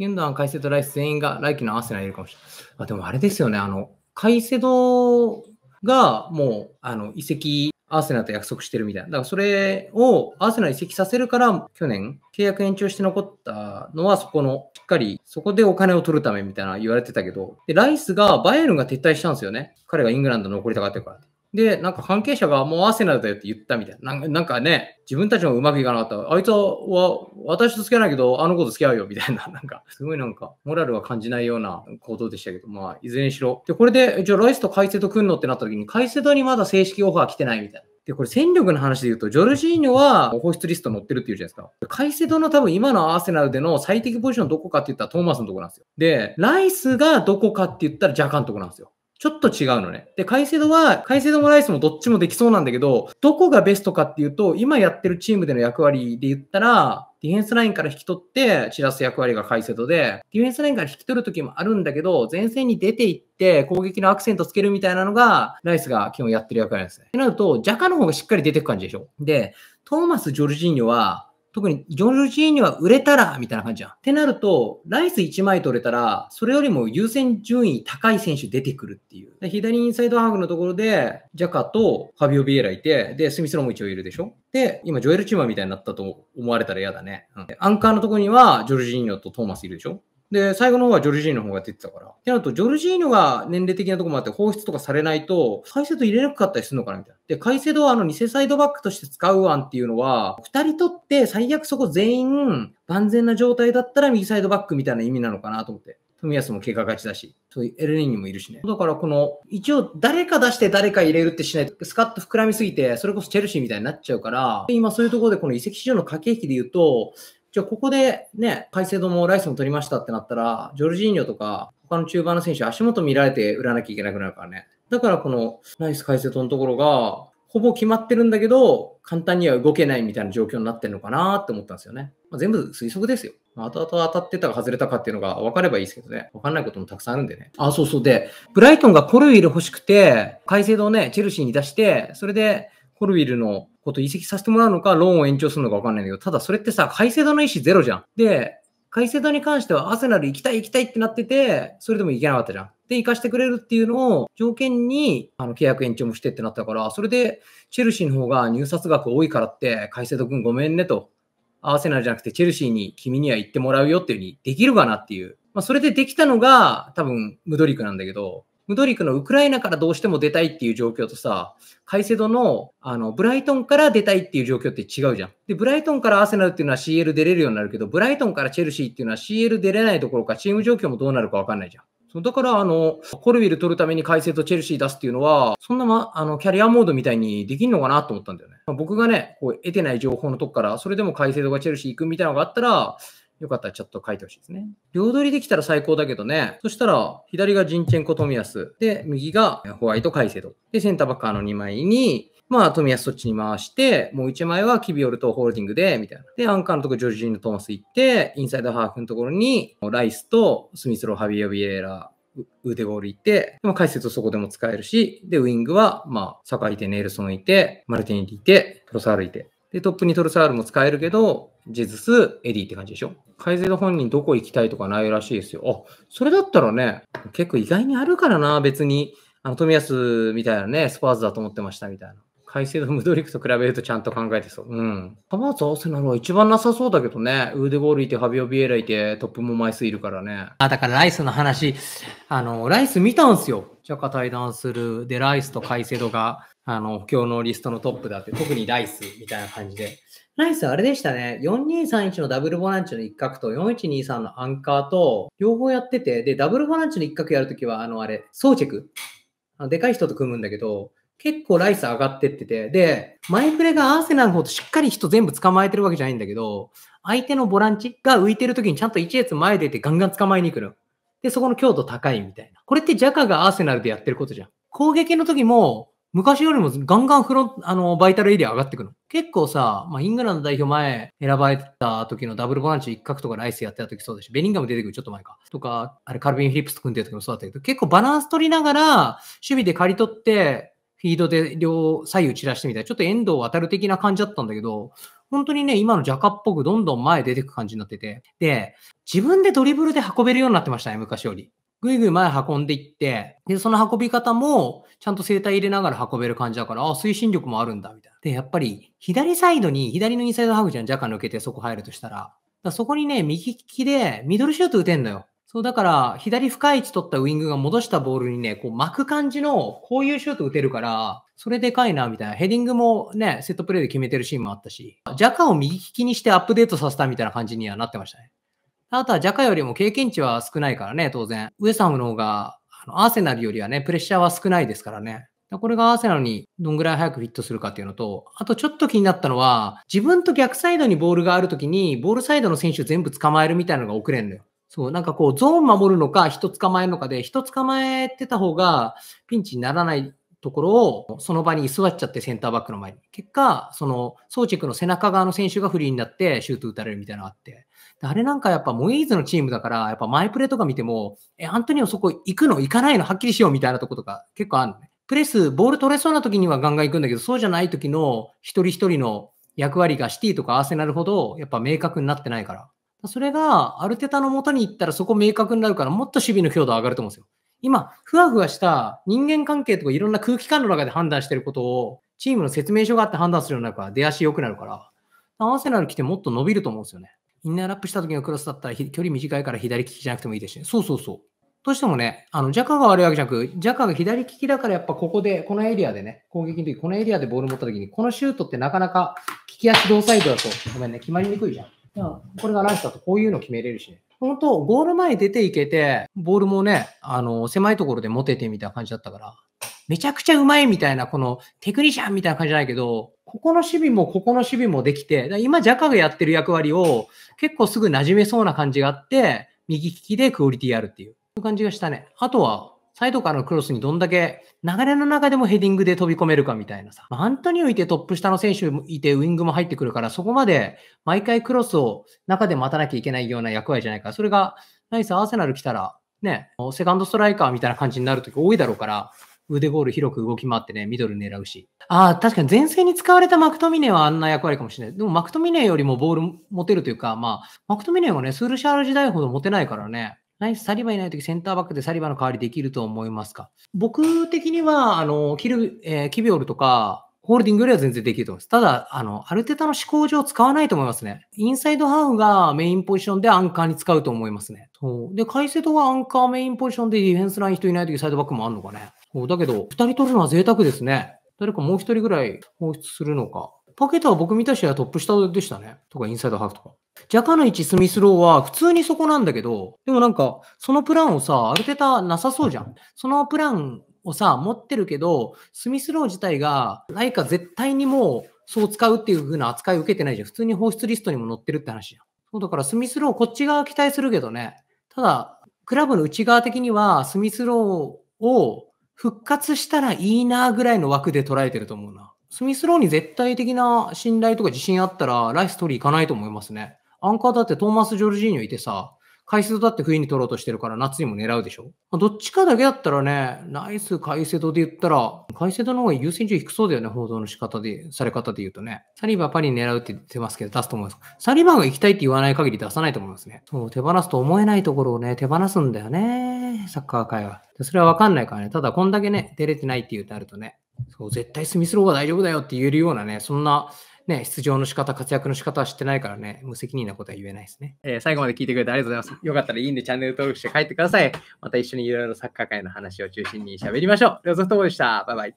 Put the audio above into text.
ギュンダン、カイセド、ライス全員が来季のアーセナルいるかもしれない。あでもあれですよね、あの、カイセドがもう、あの、移籍、アーセナルと約束してるみたいな。だからそれをアーセナル移籍させるから、去年契約延長して残ったのは、そこの、しっかり、そこでお金を取るためみたいな言われてたけど、で、ライスが、バイエルンが撤退したんですよね。彼がイングランド残りたがってるから。で、なんか関係者がもうアーセナルだよって言ったみたいな。なんかね、自分たちもうまくいかなかった。あいつは私と付き合わないけど、あの子と付き合うよみたいな。なんか、すごいなんか、モラルは感じないような行動でしたけど、まあ、いずれにしろ。で、これで、じゃあライスとカイセド来んのってなった時に、カイセドにまだ正式オファー来てないみたいな。で、これ戦力の話で言うと、ジョルジーニョは放出リスト載ってるっていうじゃないですか。カイセドの多分今のアーセナルでの最適ポジションどこかって言ったらトーマスのとこなんですよ。で、ライスがどこかって言ったらジャカのとこなんですよ。ちょっと違うのね。で、カイセドは、カイセドもライスもどっちもできそうなんだけど、どこがベストかっていうと、今やってるチームでの役割で言ったら、ディフェンスラインから引き取って散らす役割がカイセドで、ディフェンスラインから引き取る時もあるんだけど、前線に出ていって攻撃のアクセントつけるみたいなのが、ライスが基本やってる役割なんですね。ってなると、ジャカの方がしっかり出てく感じでしょ。で、トーマス・ジョルジーニョは、特にジョルジーニは売れたらみたいな感じじゃん。ってなると、ライス1枚取れたら、それよりも優先順位高い選手出てくるっていう。左インサイドハーフのところで、ジャカとファビオ・ビエラいて、で、スミスロも一応いるでしょ。で、今、ジョエル・チーマーみたいになったと思われたら嫌だね。うん、アンカーのところには、ジョルジーニョとトーマスいるでしょ。で、最後の方はジョルジーノの方が出てたから。ってなると、ジョルジーノが年齢的なとこもあって、放出とかされないと、カイセド入れなかったりするのかなみたいな。で、カイセドはあの、偽サイドバックとして使う案っていうのは、二人とって最悪そこ全員万全な状態だったら右サイドバックみたいな意味なのかなと思って。富安も怪我勝ちだし、そういうエルニーもいるしね。だからこの、一応誰か出して誰か入れるってしないと、スカッと膨らみすぎて、それこそチェルシーみたいになっちゃうから、今そういうところでこの移籍市場の駆け引きで言うと、じゃあここでね、カイセもライソン取りましたってなったら、ジョルジーニョとか他の中盤の選手足元見られて売らなきゃいけなくなるからね。だからこのナイスカイセのところが、ほぼ決まってるんだけど、簡単には動けないみたいな状況になってるのかなって思ったんですよね。まあ、全部推測ですよ。まあ、後々当たってたか外れたかっていうのが分かればいいですけどね。分かんないこともたくさんあるんでね。あ、そうそう。で、ブライトンがコルウィル欲しくて、改正度をね、チェルシーに出して、それでコルウィルのこと移籍させてもらうのか、ローンを延長するのか分かんないんだけど、ただそれってさ、カイセドの意思ゼロじゃん。で、カイセドに関してはアーセナル行きたい行きたいってなってて、それでも行けなかったじゃん。で、行かしてくれるっていうのを条件にあの契約延長もしてってなったから、それでチェルシーの方が入札額多いからって、カイセド君ごめんねと、アーセナルじゃなくてチェルシーに君には行ってもらうよっていうふうにできるかなっていう。まあ、それでできたのが多分ムドリクなんだけど、ムドリクのウクライナからどうしても出たいっていう状況とさ、カイセドのあのブライトンから出たいっていう状況って違うじゃん。で、ブライトンからアーセナルっていうのは CL 出れるようになるけど、ブライトンからチェルシーっていうのは CL 出れないどころか、チーム状況もどうなるかわかんないじゃん。そうだから、あの、コルビル取るために改正とチェルシー出すっていうのは、そんな、ま、あの、キャリアモードみたいにできんのかなと思ったんだよね。まあ、僕がね、こう、得てない情報のとこから、それでも改正とかチェルシー行くみたいなのがあったら、よかったらちょっと書いてほしいですね。両取りできたら最高だけどね。そしたら、左がジンチェンコ・トミヤス。で、右がホワイト・カイセド。で、センターバッカーの2枚に、まあ、トミヤスそっちに回して、もう1枚はキビオルとホールディングで、みたいな。で、アンカーのとこジョージーのトーマス行って、インサイドハーフのところに、ライスとスミスロー・ハビオ・ビエラ、腕ゴールいて、でも解説そこでも使えるし、で、ウィングは、まあ、坂いて、ネイルソンいて、マルティンいて、プロサールいて。で、トップにトルサールも使えるけど、ジェズス、エディって感じでしょカイセド本人どこ行きたいとかないらしいですよ。あ、それだったらね、結構意外にあるからな、別に。あの、富安みたいなね、スパーズだと思ってましたみたいな。カイセド・ムドリクと比べるとちゃんと考えてそう。うん。ハマーズ・合ーせなのは一番なさそうだけどね。ウーデボールいて、ハビオ・ビエラいて、トップも枚数いるからね。あ、だからライスの話、あの、ライス見たんすよ。ジャカ対談する。で、ライスとカイセドがあの、補強のリストのトップだって、特にライスみたいな感じで。ライスあれでしたね。4231のダブルボランチの一角と4123のアンカーと、両方やってて、で、ダブルボランチの一角やるときは、あの、あれ、装着。あのでかい人と組むんだけど、結構ライス上がってってて、で、前プレがアーセナルの方としっかり人全部捕まえてるわけじゃないんだけど、相手のボランチが浮いてる時にちゃんと1列前出てガンガン捕まえに行くの。で、そこの強度高いみたいな。これってジャカがアーセナルでやってることじゃん。攻撃の時も昔よりもガンガンフロンあの、バイタルエリア上がってくの。結構さ、まあ、イングランド代表前選ばれた時のダブルボランチ一角とかライスやってた時そうだし、ベリンガム出てくるちょっと前か。とか、あれカルビン・フィリップス組んでる時もそうだったけど、結構バランス取りながら、守備で刈り取って、フィードで両左右散らしてみたいちょっと遠藤渡る的な感じだったんだけど、本当にね、今のジャカっぽくどんどん前出てく感じになってて、で、自分でドリブルで運べるようになってましたね、昔より。ぐいぐい前運んでいって、で、その運び方も、ちゃんと整体入れながら運べる感じだから、あ、推進力もあるんだ、みたいな。で、やっぱり、左サイドに、左のインサイドハグじゃん、若干抜けてそこ入るとしたら。だそこにね、右利きで、ミドルシュート打てんのよ。そう、だから、左深い位置取ったウィングが戻したボールにね、こう巻く感じの、こういうシュート打てるから、それでかいな、みたいな。ヘディングもね、セットプレーで決めてるシーンもあったし、ジャカを右利きにしてアップデートさせたみたいな感じにはなってましたね。あとはジャカよりも経験値は少ないからね、当然。ウエサムの方が、あのアーセナルよりはね、プレッシャーは少ないですからね。これがアーセナルにどんぐらい早くフィットするかっていうのと、あとちょっと気になったのは、自分と逆サイドにボールがあるときに、ボールサイドの選手全部捕まえるみたいなのが遅れんのよ。そう、なんかこう、ゾーン守るのか、人捕まえるのかで、人捕まえてた方が、ピンチにならないところを、その場に居座っちゃって、センターバックの前に。結果、その、ソーチェクの背中側の選手がフリーになって、シュート打たれるみたいなのがあって。あれなんかやっぱモイーズのチームだから、やっぱマイプレとか見ても、え、アントニオそこ行くの行かないのはっきりしようみたいなとことか結構あるのね。プレス、ボール取れそうな時にはガンガン行くんだけど、そうじゃない時の一人一人の役割がシティとかアーセナルほどやっぱ明確になってないから。それがアルテタの元に行ったらそこ明確になるから、もっと守備の強度上がると思うんですよ。今、ふわふわした人間関係とかいろんな空気感の中で判断してることを、チームの説明書があって判断するようになるから、出足良くなるから、アーセナル来てもっと伸びると思うんですよね。インナーラップした時のクロスだったら距離短いから左利きじゃなくてもいいですし、ね、そうそうそう。どうしてもね、あの、ジャカが悪いわけじゃなく、ジャカが左利きだからやっぱここで、このエリアでね、攻撃の時、このエリアでボール持った時に、このシュートってなかなか利き足同サイドだと、ごめんね、決まりにくいじゃん。これがランスだとこういうの決めれるしね。本当ゴール前出ていけて、ボールもね、あの、狭いところで持ててみたいな感じだったから、めちゃくちゃうまいみたいな、このテクニシャンみたいな感じじゃないけど、ここの守備もここの守備もできて、今、ジャカがやってる役割を結構すぐ馴染めそうな感じがあって、右利きでクオリティあるっていう感じがしたね。あとは、サイドからのクロスにどんだけ流れの中でもヘディングで飛び込めるかみたいなさ。アントニオいてトップ下の選手いてウイングも入ってくるから、そこまで毎回クロスを中で待たなきゃいけないような役割じゃないかそれがナイスアーセナル来たら、ね、セカンドストライカーみたいな感じになるとき多いだろうから、腕ゴール広く動き回ってね、ミドル狙うし。ああ、確かに前線に使われたマクトミネはあんな役割かもしれない。でもマクトミネよりもボール持てるというか、まあ、マクトミネはね、スールシャール時代ほど持てないからね。ナイス、サリバいないときセンターバックでサリバの代わりできると思いますか僕的には、あの、キル、えー、キビオルとか、ホールディングよりは全然できると思います。ただ、あの、アルテタの思考上使わないと思いますね。インサイドハーフがメインポジションでアンカーに使うと思いますね。そう。で、解説はアンカーメインポジションでディフェンスライン人いないときサイドバックもあるのかね。だけど、二人取るのは贅沢ですね。誰かもう一人ぐらい放出するのか。パケタは僕見た試合はトップ下でしたね。とか、インサイドハーフとか。ジャカの位置、スミスローは普通にそこなんだけど、でもなんか、そのプランをさ、アルテタなさそうじゃん。そのプランをさ、持ってるけど、スミスロー自体が、何か絶対にもう、そう使うっていう風な扱いを受けてないじゃん。普通に放出リストにも載ってるって話じゃん。そうだから、スミスロー、こっち側期待するけどね。ただ、クラブの内側的には、スミスローを復活したらいいなぐらいの枠で捉えてると思うな。スミスローに絶対的な信頼とか自信あったら、ライス取り行かないと思いますね。アンカーだってトーマス・ジョルジーニョいてさ、解説だって冬に取ろうとしてるから夏にも狙うでしょどっちかだけだったらね、ナイス解説で言ったら、解説の方が優先順位低そうだよね、報道の仕方で、され方で言うとね。サリバーパリ狙うって言ってますけど、出すと思います。サリバーが行きたいって言わない限り出さないと思いますね。そう、手放すと思えないところをね、手放すんだよね。サッカー界は。それはわかんないからね。ただ、こんだけね、出れてないって言うとあるとね、そう、絶対スミスローが大丈夫だよって言えるようなね、そんな、ね、出場の仕方、活躍の仕方はしてないからね、無責任なことは言えないですね。えー、最後まで聞いてくれてありがとうございます。よかったらいいんでチャンネル登録して帰ってください。また一緒にいろいろサッカー界の話を中心に喋りましょう。は、ソフトボールでした。バイバイ。